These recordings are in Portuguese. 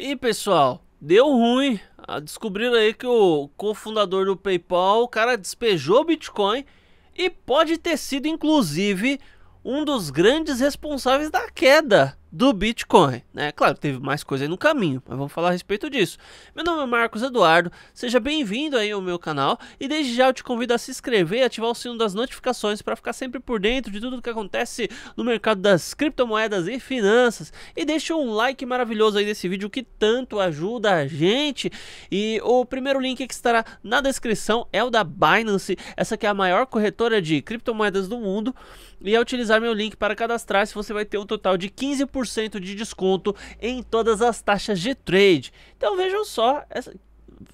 E pessoal, deu ruim. Ah, descobriram aí que o cofundador do PayPal, o cara despejou Bitcoin e pode ter sido inclusive um dos grandes responsáveis da queda do Bitcoin. Né? Claro, teve mais coisa aí no caminho, mas vamos falar a respeito disso. Meu nome é Marcos Eduardo, seja bem-vindo aí ao meu canal e desde já eu te convido a se inscrever e ativar o sino das notificações para ficar sempre por dentro de tudo que acontece no mercado das criptomoedas e finanças. E deixa um like maravilhoso aí desse vídeo que tanto ajuda a gente. E o primeiro link que estará na descrição é o da Binance, essa que é a maior corretora de criptomoedas do mundo. E é utilizar meu link para cadastrar, se você vai ter um total de 15% 10% de desconto em todas as taxas de trade. Então vejam só essa,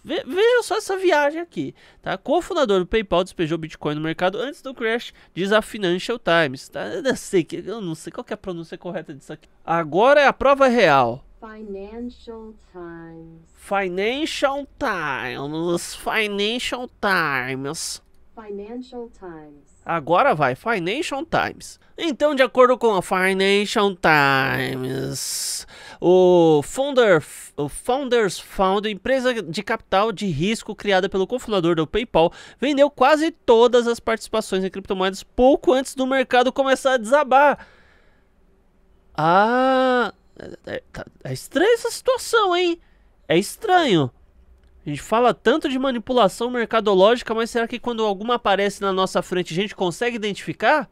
Vejam só essa viagem aqui, tá? Cofundador fundador do PayPal despejou Bitcoin no mercado antes do crash, diz a Financial Times. Tá? Eu, sei que, eu não sei qual é a pronúncia correta disso aqui. Agora é a prova real. Financial Times. Financial Times. Financial Times. Agora vai, Financial Times. Então, de acordo com a Financial Times, o, founder, o Founders Fund, empresa de capital de risco criada pelo cofundador do PayPal, vendeu quase todas as participações em criptomoedas pouco antes do mercado começar a desabar. Ah, é, é, tá, é estranha essa situação, hein? É estranho. A gente fala tanto de manipulação mercadológica, mas será que quando alguma aparece na nossa frente a gente consegue identificar?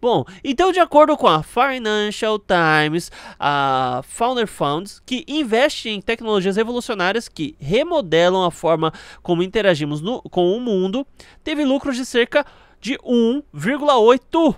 Bom, então de acordo com a Financial Times, a Founder Funds, que investe em tecnologias revolucionárias que remodelam a forma como interagimos no, com o mundo, teve lucros de cerca de 1,8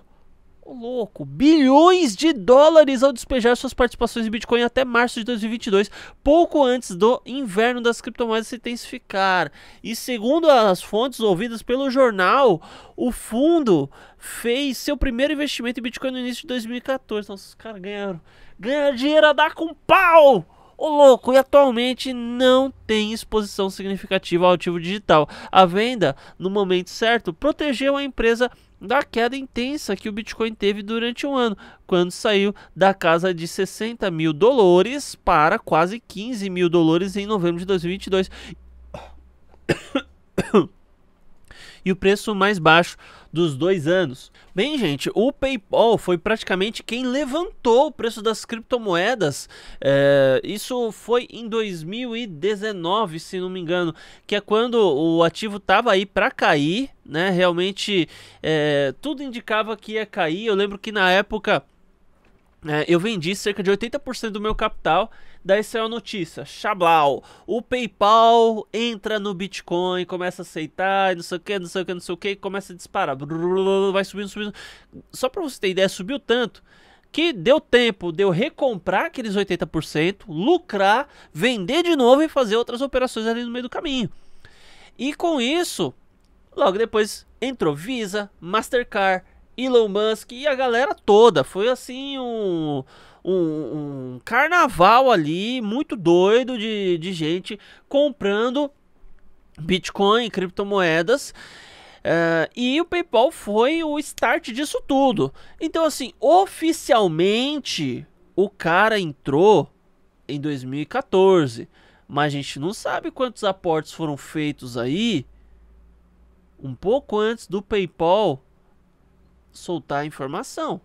o louco, bilhões de dólares ao despejar suas participações em Bitcoin até março de 2022, pouco antes do inverno das criptomoedas se intensificar. E segundo as fontes ouvidas pelo jornal, o fundo fez seu primeiro investimento em Bitcoin no início de 2014. Nossa, os caras ganharam, ganharam dinheiro a dar com pau! o louco e atualmente não tem exposição significativa ao ativo digital. A venda, no momento certo, protegeu a empresa da queda intensa que o Bitcoin teve durante um ano, quando saiu da casa de 60 mil dólares para quase 15 mil dólares em novembro de 2022. e o preço mais baixo dos dois anos. Bem, gente, o PayPal foi praticamente quem levantou o preço das criptomoedas. É, isso foi em 2019, se não me engano, que é quando o ativo estava aí para cair, né? Realmente é, tudo indicava que ia cair. Eu lembro que na época é, eu vendi cerca de 80% do meu capital. Daí saiu a notícia: Xablau, o PayPal entra no Bitcoin, começa a aceitar, não sei o que, não sei o que, não sei o que, começa a disparar. Vai subindo, subindo. Só para você ter ideia, subiu tanto que deu tempo de eu recomprar aqueles 80%, lucrar, vender de novo e fazer outras operações ali no meio do caminho. E com isso, logo depois entrou Visa, Mastercard, Elon Musk e a galera toda. Foi assim um, um, um carnaval ali muito doido de, de gente comprando Bitcoin e criptomoedas. Uh, e o PayPal foi o start disso tudo. Então, assim, oficialmente o cara entrou em 2014, mas a gente não sabe quantos aportes foram feitos aí um pouco antes do PayPal soltar a informação.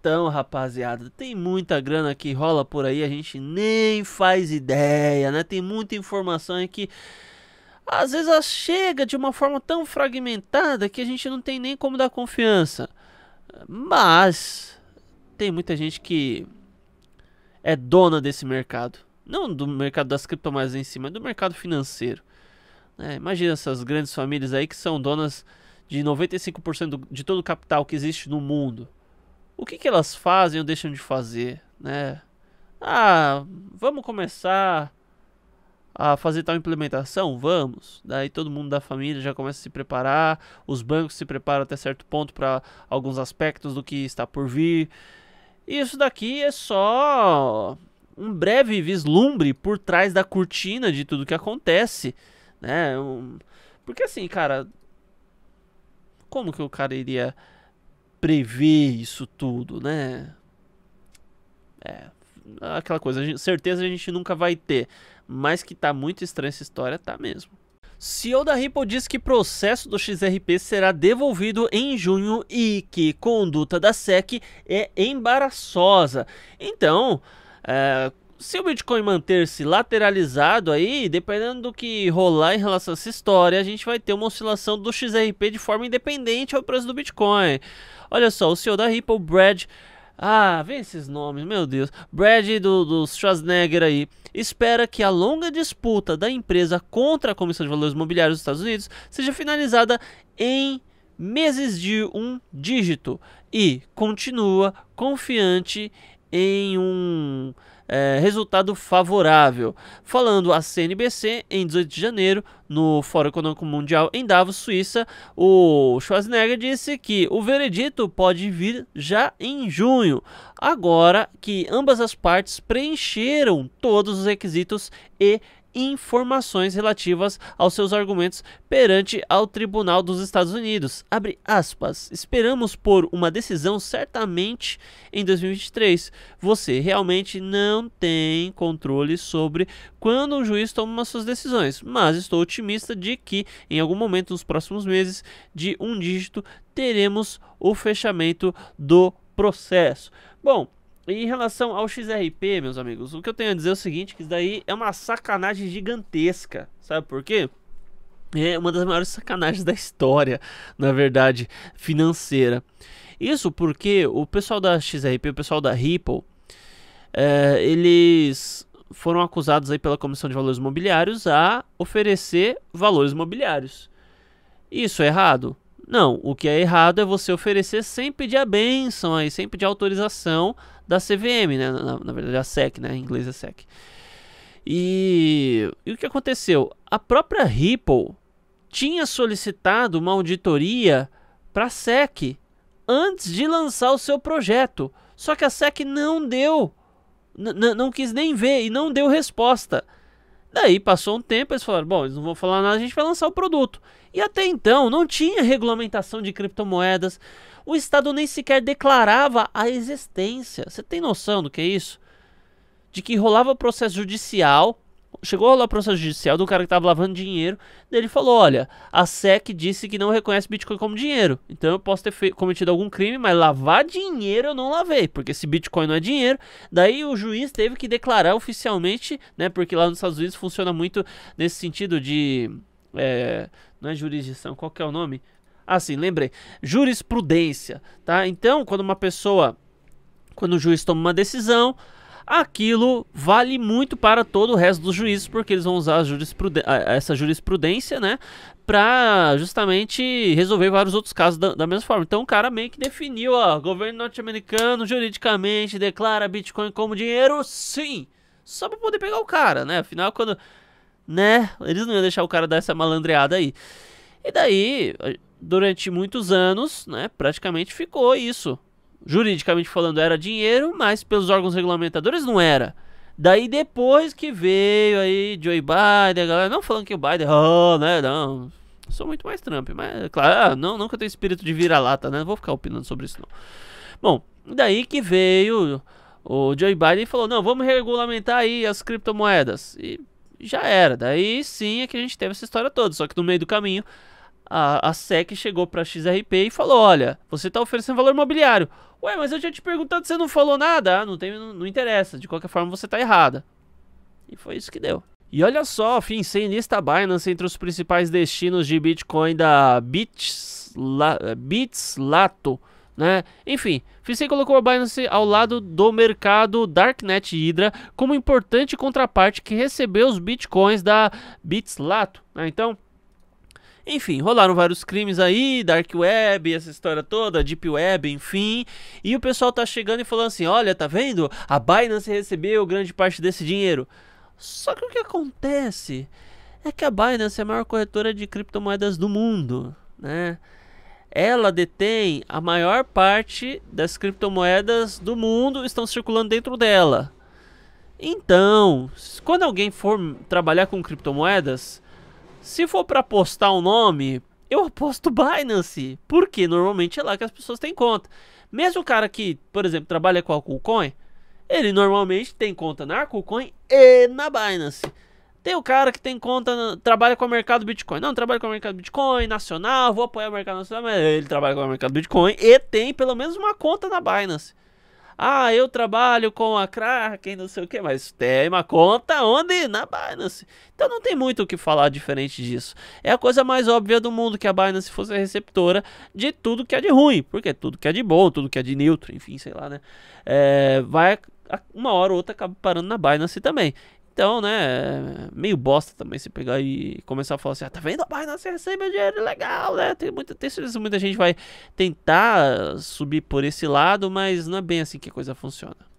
Então, rapaziada, tem muita grana que rola por aí, a gente nem faz ideia, né? Tem muita informação aí que às vezes ela chega de uma forma tão fragmentada que a gente não tem nem como dar confiança. Mas tem muita gente que é dona desse mercado. Não do mercado das criptomoedas em si, mas é do mercado financeiro. É, imagina essas grandes famílias aí que são donas de 95% de todo o capital que existe no mundo, o que, que elas fazem ou deixam de fazer, né? Ah, vamos começar a fazer tal implementação? Vamos. Daí todo mundo da família já começa a se preparar, os bancos se preparam até certo ponto para alguns aspectos do que está por vir. isso daqui é só um breve vislumbre por trás da cortina de tudo que acontece, né? Porque assim, cara, como que o cara iria prever isso tudo, né? É, aquela coisa, a gente, certeza a gente nunca vai ter, mas que tá muito estranha essa história, tá mesmo. CEO da Ripple diz que processo do XRP será devolvido em junho e que conduta da SEC é embaraçosa. Então, é, se o Bitcoin manter-se lateralizado aí, dependendo do que rolar em relação a essa história, a gente vai ter uma oscilação do XRP de forma independente ao preço do Bitcoin. Olha só, o CEO da Ripple, Brad ah, vem esses nomes, meu Deus. Brad do, do Schwarzenegger aí espera que a longa disputa da empresa contra a Comissão de Valores Imobiliários dos Estados Unidos seja finalizada em meses de um dígito e continua confiante em um é, resultado favorável. Falando a CNBC, em 18 de janeiro, no Fórum Econômico Mundial em Davos, Suíça, o Schwarzenegger disse que o veredito pode vir já em junho, agora que ambas as partes preencheram todos os requisitos e informações relativas aos seus argumentos perante ao Tribunal dos Estados Unidos. Abre aspas. Esperamos por uma decisão certamente em 2023. Você realmente não tem controle sobre quando o juiz toma suas decisões, mas estou otimista de que em algum momento nos próximos meses de um dígito teremos o fechamento do processo. Bom, e em relação ao XRP, meus amigos, o que eu tenho a dizer é o seguinte, que isso daí é uma sacanagem gigantesca. Sabe por quê? É uma das maiores sacanagens da história, na verdade, financeira. Isso porque o pessoal da XRP, o pessoal da Ripple, é, eles foram acusados aí pela Comissão de Valores Mobiliários a oferecer valores mobiliários. Isso é errado? Não, o que é errado é você oferecer sem pedir a benção aí, sem pedir autorização da CVM, né? Na, na verdade, a SEC, né? Em inglês é SEC. E, e o que aconteceu? A própria Ripple tinha solicitado uma auditoria para a SEC antes de lançar o seu projeto. Só que a SEC não deu, não quis nem ver e não deu resposta. Daí passou um tempo, eles falaram: bom, eles não vão falar nada, a gente vai lançar o produto. E até então não tinha regulamentação de criptomoedas, o Estado nem sequer declarava a existência. Você tem noção do que é isso? De que rolava processo judicial chegou lá o processo judicial do cara que tava lavando dinheiro. Ele falou: olha, a SEC disse que não reconhece Bitcoin como dinheiro. Então eu posso ter cometido algum crime, mas lavar dinheiro eu não lavei, porque se Bitcoin não é dinheiro, daí o juiz teve que declarar oficialmente, né? Porque lá nos Estados Unidos funciona muito nesse sentido de. É, não é jurisdição, qual que é o nome? Assim, ah, lembrei. Jurisprudência, tá? Então, quando uma pessoa. Quando o juiz toma uma decisão, aquilo vale muito para todo o resto dos juízes, porque eles vão usar essa jurisprudência, né? Pra justamente resolver vários outros casos da, da mesma forma. Então o cara meio que definiu, ó, governo norte-americano juridicamente declara Bitcoin como dinheiro, sim! Só pra poder pegar o cara, né? Afinal, quando. Né? Eles não iam deixar o cara dar essa malandreada aí. E daí, durante muitos anos, né? Praticamente ficou isso juridicamente falando, era dinheiro, mas pelos órgãos regulamentadores não era. Daí depois que veio aí Joe Biden, a galera, não falando que o Biden, oh, né, não, sou muito mais Trump, mas é claro, ah, não, nunca tenho espírito de vira-lata, né, não vou ficar opinando sobre isso não. Bom, daí que veio o Joe Biden e falou, não, vamos regulamentar aí as criptomoedas, e já era, daí sim é que a gente teve essa história toda, só que no meio do caminho a, a SEC chegou para a XRP e falou: Olha, você está oferecendo valor imobiliário. Ué, mas eu já te perguntado, você não falou nada. Ah, não, tem, não, não interessa, de qualquer forma você está errada. E foi isso que deu. E olha só, FinCEN lista Binance entre os principais destinos de Bitcoin da Bits, La, Bits Lato, né? Enfim, FinCEN colocou a Binance ao lado do mercado Darknet Hydra como importante contraparte que recebeu os Bitcoins da Bits Lato, né? Então, enfim, rolaram vários crimes aí, Dark Web, essa história toda, Deep Web, enfim. E o pessoal tá chegando e falando assim: olha, tá vendo? A Binance recebeu grande parte desse dinheiro. Só que o que acontece é que a Binance é a maior corretora de criptomoedas do mundo, né? Ela detém a maior parte das criptomoedas do mundo estão circulando dentro dela. Então, quando alguém for trabalhar com criptomoedas, se for para postar o um nome, eu aposto Binance, porque normalmente é lá que as pessoas têm conta. Mesmo o cara que, por exemplo, trabalha com a KuCoin, ele normalmente tem conta na KuCoin e na Binance. Tem o cara que tem conta, trabalha com o mercado Bitcoin. Não, trabalha com o mercado Bitcoin nacional, vou apoiar o mercado nacional, mas ele trabalha com o mercado Bitcoin e tem pelo menos uma conta na Binance. Ah, eu trabalho com a Kraken, não sei o que, mas tem uma conta onde? Na Binance. Então não tem muito o que falar diferente disso. É a coisa mais óbvia do mundo que a Binance fosse a receptora de tudo que é de ruim, porque tudo que é de bom, tudo que é de neutro, enfim, sei lá, né? É, vai uma hora ou outra acaba parando na Binance também. Então, né, é meio bosta também se pegar e começar a falar assim, ah, tá vendo, mas não, você recebe é dinheiro legal, né? Tem muita, tem muita gente vai tentar subir por esse lado, mas não é bem assim que a coisa funciona.